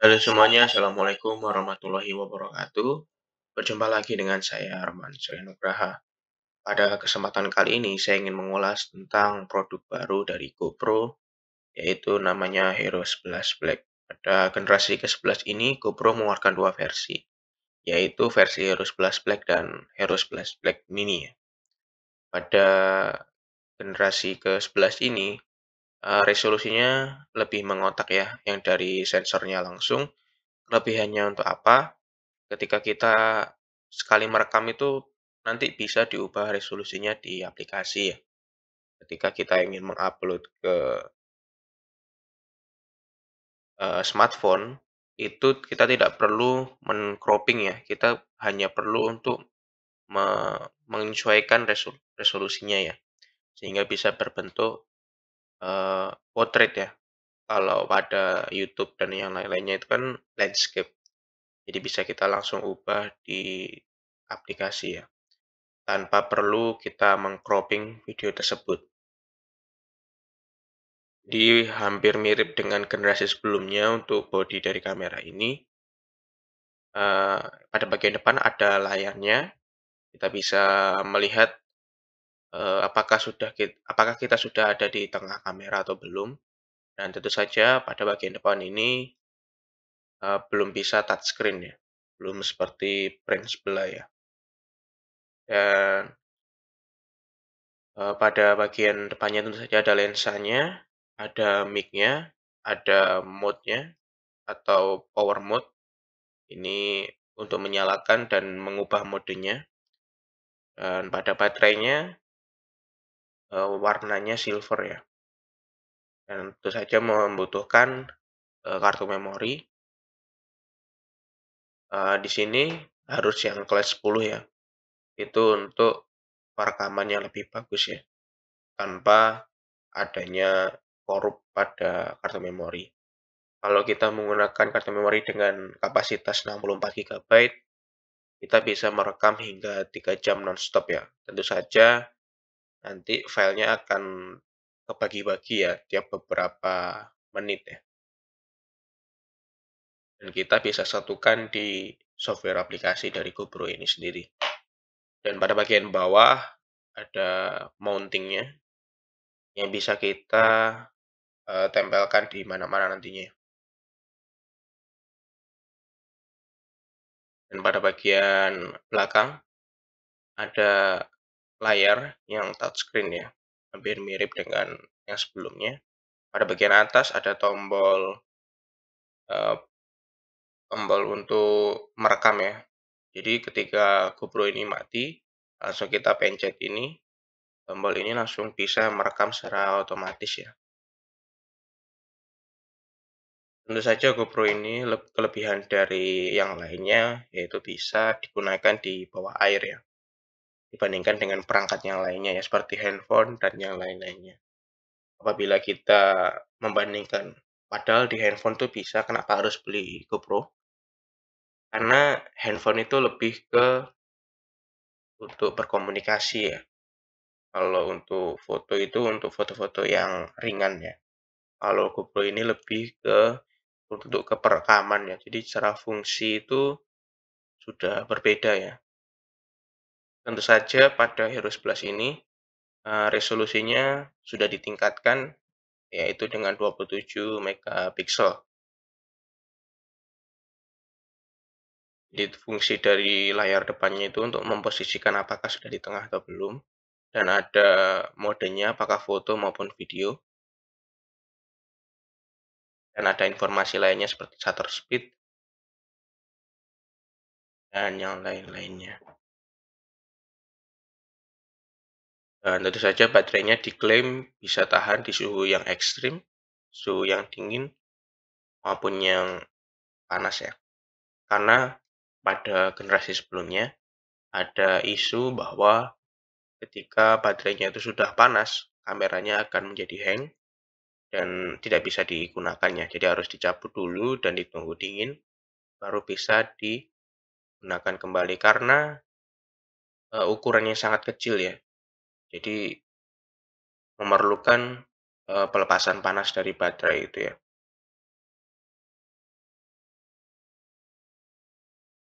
Halo semuanya, Assalamualaikum warahmatullahi wabarakatuh. Berjumpa lagi dengan saya, Arman Nugraha. Pada kesempatan kali ini, saya ingin mengulas tentang produk baru dari GoPro, yaitu namanya Hero 11 Black. Pada generasi ke-11 ini, GoPro mengeluarkan dua versi, yaitu versi Hero 11 Black dan Hero 11 Black Mini. Pada generasi ke-11 ini, Eh, resolusinya lebih mengotak ya, yang dari sensornya langsung. Kelebihannya untuk apa? Ketika kita sekali merekam itu nanti bisa diubah resolusinya di aplikasi ya. Ketika kita ingin mengupload ke uh, smartphone, itu kita tidak perlu men-cropping ya. Kita hanya perlu untuk menyesuaikan resol resolusinya ya. Sehingga bisa berbentuk uh, portrait ya. Kalau pada YouTube dan yang lain-lainnya itu kan landscape. Jadi bisa kita langsung ubah di aplikasi ya, tanpa perlu kita mengcropping video tersebut. Di hampir mirip dengan generasi sebelumnya untuk bodi dari kamera ini. Uh, pada bagian depan ada layarnya, kita bisa melihat Eh, apakah sudah kita, apakah kita sudah ada di tengah kamera atau belum. Dan tentu saja pada bagian depan ini uh, belum bisa touchscreen ya, belum seperti print sebelah ya. Dan uh, pada bagian depannya tentu saja ada lensanya, ada micnya, ada mode-nya atau power mode. Ini untuk menyalakan dan mengubah modenya. Dan pada baterainya Eh, warnanya silver ya. Dan tentu saja membutuhkan eh, kartu memori. Uh, di sini harus yang kelas 10 ya. Itu untuk perekaman yang lebih bagus ya. Tanpa adanya korup pada kartu memori. Kalau kita menggunakan kartu memori dengan kapasitas 64 GB, kita bisa merekam hingga 3 jam non-stop ya. Tentu saja nanti filenya akan kebagi-bagi ya tiap beberapa menit ya. Dan kita bisa satukan di software aplikasi dari GoPro ini sendiri. Dan pada bagian bawah ada mountingnya yang bisa kita uh, tempelkan di mana-mana nantinya. Dan pada bagian belakang ada layar yang touchscreen ya, hampir mirip dengan yang sebelumnya. Pada bagian atas ada tombol uh, tombol untuk merekam ya. Jadi ketika GoPro ini mati, langsung kita pencet ini, tombol ini langsung bisa merekam secara otomatis ya. Tentu saja GoPro ini kelebihan dari yang lainnya yaitu bisa digunakan di bawah air ya dibandingkan dengan perangkat yang lainnya ya seperti handphone dan yang lain-lainnya. Apabila kita membandingkan padahal di handphone tuh bisa kenapa harus beli GoPro? Karena handphone itu lebih ke untuk berkomunikasi ya. Kalau untuk foto itu untuk foto-foto yang ringan ya. Kalau GoPro ini lebih ke untuk keperekaman ya. Jadi secara fungsi itu sudah berbeda ya. Tentu saja pada Hero 11 ini, eh, resolusinya sudah ditingkatkan, yaitu dengan 27 megapiksel. Jadi fungsi dari layar depannya itu untuk memposisikan apakah sudah di tengah atau belum, dan ada modenya apakah foto maupun video. Dan ada informasi lainnya seperti shutter speed dan yang lain-lainnya. Dan eh, tentu saja baterainya diklaim bisa tahan di suhu yang ekstrim, suhu yang dingin, maupun yang panas ya. Karena pada generasi sebelumnya ada isu bahwa ketika baterainya itu sudah panas, kameranya akan menjadi hang dan tidak bisa digunakannya. Jadi harus dicabut dulu dan ditunggu dingin, baru bisa digunakan kembali karena uh, eh, ukurannya sangat kecil ya. Jadi memerlukan pelepasan panas dari baterai itu ya.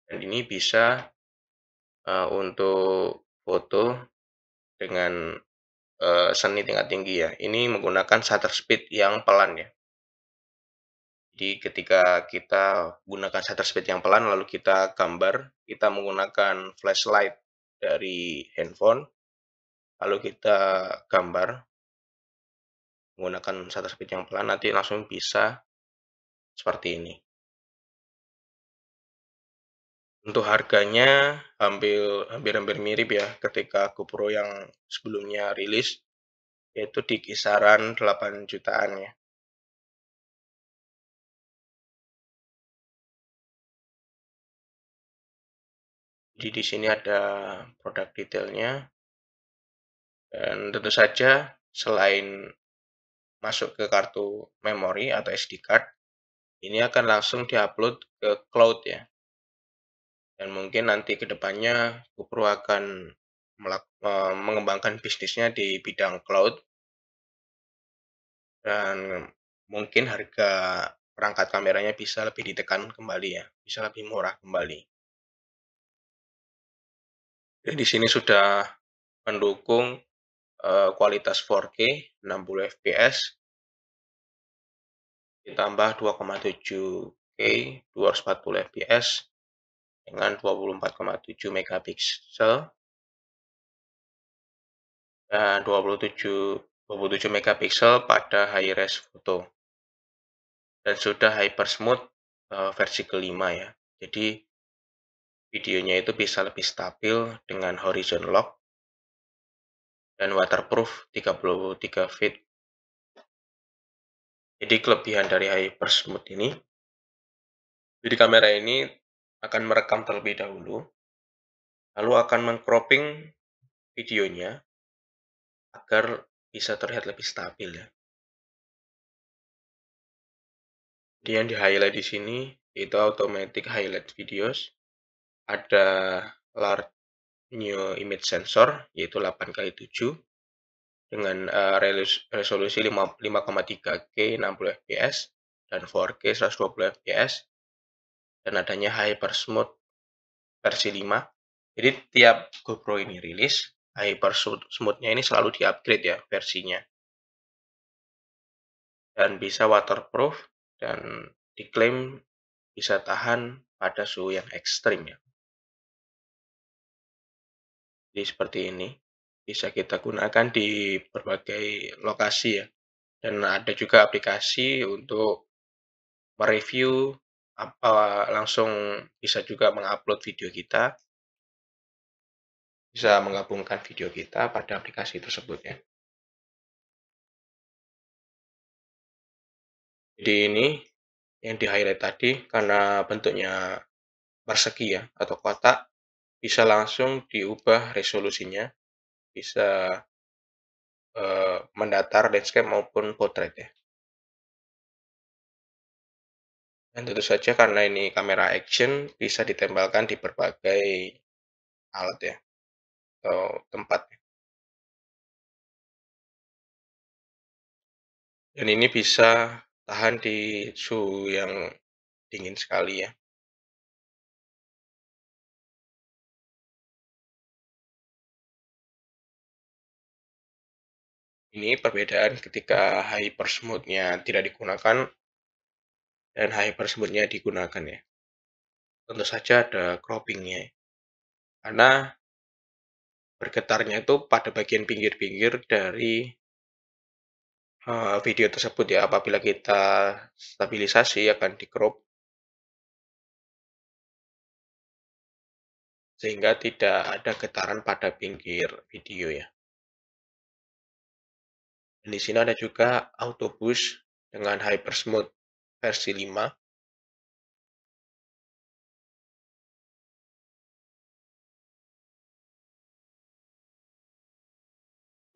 Dan ini bisa, untuk foto dengan, seni tingkat tinggi ya. Ini menggunakan shutter speed yang pelan ya. Jadi ketika kita gunakan shutter speed yang pelan lalu kita gambar, kita menggunakan flashlight dari handphone lalu kita gambar menggunakan shutter speed yang pelan nanti langsung bisa seperti ini untuk harganya hampir hampir hampir mirip ya ketika GoPro yang sebelumnya rilis yaitu di kisaran 8 jutaan ya Jadi di sini ada produk detailnya. Dan tentu saja selain masuk ke kartu memori atau SD card, ini akan langsung diupload ke cloud ya. Dan mungkin nanti kedepannya GoPro akan e, mengembangkan bisnisnya di bidang cloud. Dan mungkin harga perangkat kameranya bisa lebih ditekan kembali ya, bisa lebih murah kembali. Jadi di sini sudah mendukung Eh, kualitas 4K 60 fps ditambah 2,7K 240 fps dengan 24,7 megapiksel dan 27 27 megapiksel pada high res foto dan sudah hyper smooth eh, versi kelima ya jadi videonya itu bisa lebih stabil dengan horizon lock dan waterproof 33 feet. Jadi kelebihan dari Hypersmooth ini, jadi kamera ini akan merekam terlebih dahulu, lalu akan mengcropping videonya agar bisa terlihat lebih stabil ya. Jadi yang di highlight di sini itu automatic highlight videos, ada large new image sensor yaitu 8x7 dengan uh, resolusi 5,3K 60 fps dan 4K 120 fps dan adanya Hypersmooth versi 5. Jadi tiap GoPro ini rilis, Hypersmooth-nya ini selalu di-upgrade ya versinya. Dan bisa waterproof dan diklaim bisa tahan pada suhu yang ekstrim ya. Jadi seperti ini, bisa kita gunakan di berbagai lokasi ya. Dan ada juga aplikasi untuk mereview apa langsung bisa juga mengupload video kita. Bisa menggabungkan video kita pada aplikasi tersebut ya. Jadi ini yang di highlight tadi karena bentuknya persegi ya atau kotak bisa langsung diubah resolusinya, bisa eee, mendatar, landscape, maupun portrait ya. Dan tentu saja karena ini kamera action bisa ditempelkan di berbagai alat ya, atau tempat. Ya. Dan ini bisa tahan di suhu yang dingin sekali ya. Ini perbedaan ketika hyper smoothnya tidak digunakan dan hyper smoothnya digunakan ya. Tentu saja ada croppingnya. Karena bergetarnya itu pada bagian pinggir-pinggir dari eh, video tersebut ya. Apabila kita stabilisasi akan di crop sehingga tidak ada getaran pada pinggir video ya di sini ada juga Autobus dengan Hypersmooth versi 5.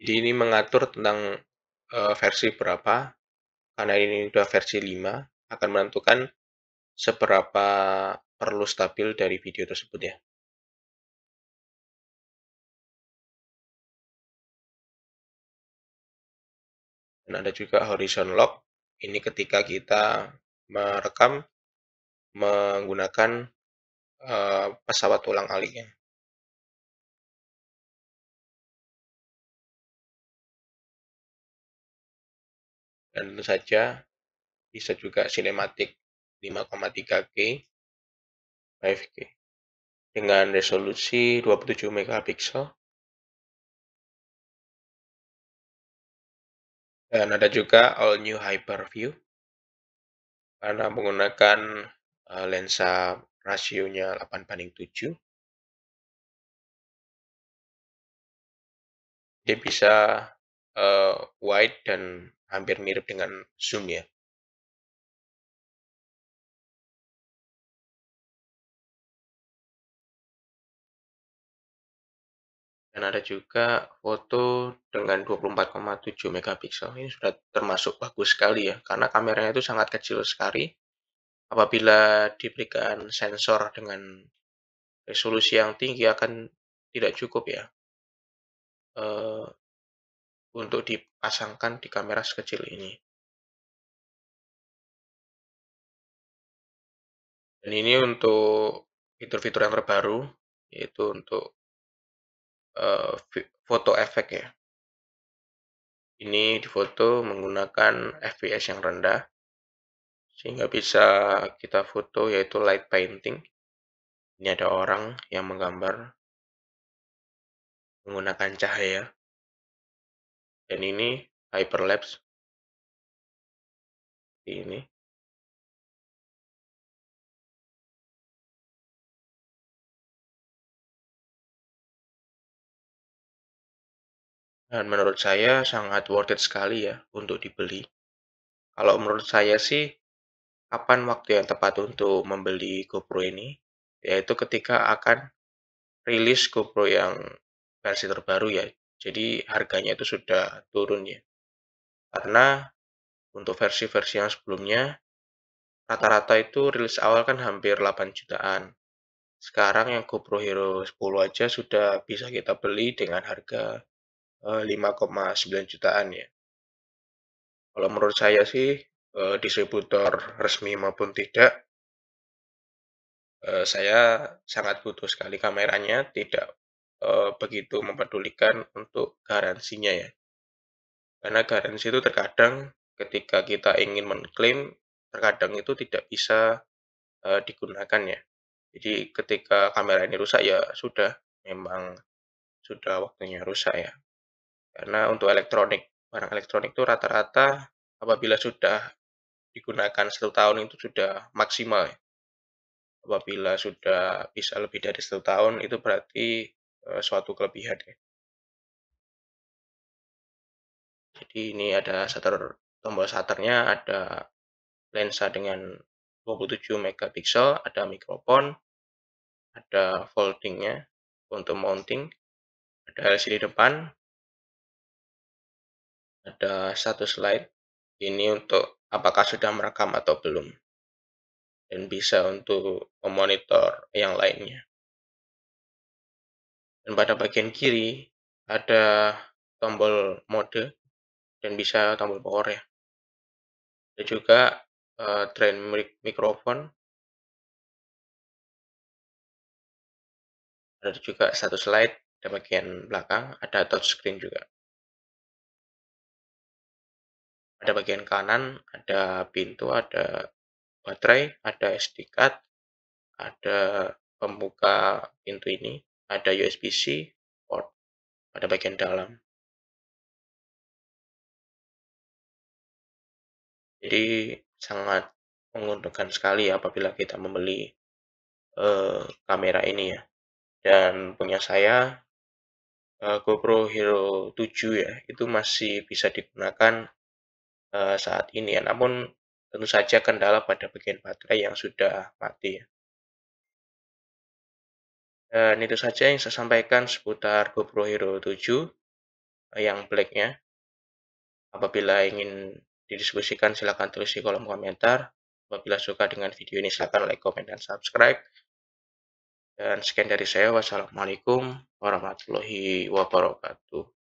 Jadi ini mengatur tentang e, versi berapa, karena ini sudah versi 5, akan menentukan seberapa perlu stabil dari video tersebut ya. Dan ada juga horizon lock. Ini ketika kita merekam menggunakan uh, pesawat ulang aliknya. Dan tentu saja bisa juga sinematik 5,3K 5K dengan resolusi 27 megapiksel Dan ada juga all new hyperview karena menggunakan uh, lensa rasionya 8 banding 7. Dia bisa uh, wide dan hampir mirip dengan zoom ya. Dan ada juga foto dengan 24,7 megapiksel. Ini sudah termasuk bagus sekali ya, karena kameranya itu sangat kecil sekali. Apabila diberikan sensor dengan resolusi yang tinggi akan tidak cukup ya. Uh, untuk dipasangkan di kamera sekecil ini. Dan ini untuk fitur-fitur yang terbaru, yaitu untuk Eh, foto efek ya. Ini difoto menggunakan FPS yang rendah, sehingga bisa kita foto yaitu light painting. Ini ada orang yang menggambar menggunakan cahaya. Dan ini hyperlapse. Seperti ini. Dan menurut saya sangat worth it sekali ya untuk dibeli. Kalau menurut saya sih, kapan waktu yang tepat untuk membeli GoPro ini? Yaitu ketika akan rilis GoPro yang versi terbaru ya. Jadi harganya itu sudah turun ya. Karena untuk versi-versi yang sebelumnya, rata-rata itu rilis awal kan hampir 8 jutaan. Sekarang yang GoPro Hero 10 aja sudah bisa kita beli dengan harga 5,9 eh, jutaan ya. Kalau menurut saya sih eh, distributor resmi maupun tidak, eh, saya sangat butuh sekali kameranya, tidak begitu mempedulikan untuk garansinya ya. Karena garansi itu terkadang ketika kita ingin mengklaim, terkadang itu tidak bisa digunakan ya. Jadi ketika kamera ini rusak ya sudah, memang sudah waktunya rusak ya. Karena untuk elektronik, barang elektronik itu rata-rata apabila sudah digunakan satu tahun itu sudah maksimal. Ya. Apabila sudah bisa lebih dari satu tahun itu berarti eh, suatu kelebihan ya. Jadi ini ada shutter tombol shutternya, ada lensa dengan 27 megapiksel, ada mikrofon, ada foldingnya untuk mounting, ada LCD depan, ada satu slide ini untuk apakah sudah merekam atau belum dan bisa untuk memonitor yang lainnya. Dan pada bagian kiri ada tombol mode dan bisa tombol power ya. dan juga uh, eh, train mikrofon. Ada juga satu slide, di bagian belakang, ada touchscreen juga. Ada bagian kanan ada pintu, ada baterai, ada SD card, ada pembuka pintu ini, ada USB-C port pada bagian dalam. Jadi sangat menguntungkan sekali ya apabila kita membeli uh, kamera ini ya. Dan punya saya uh, GoPro Hero 7 ya, itu masih bisa digunakan Eh, saat ini ya. Namun tentu saja kendala pada bagian baterai yang sudah mati. Dan itu saja yang saya sampaikan seputar GoPro Hero 7 eh, yang blacknya. Apabila ingin didiskusikan silahkan tulis di kolom komentar. Apabila suka dengan video ini, silahkan like, komen, dan subscribe. Dan sekian dari saya. Wassalamualaikum warahmatullahi wabarakatuh.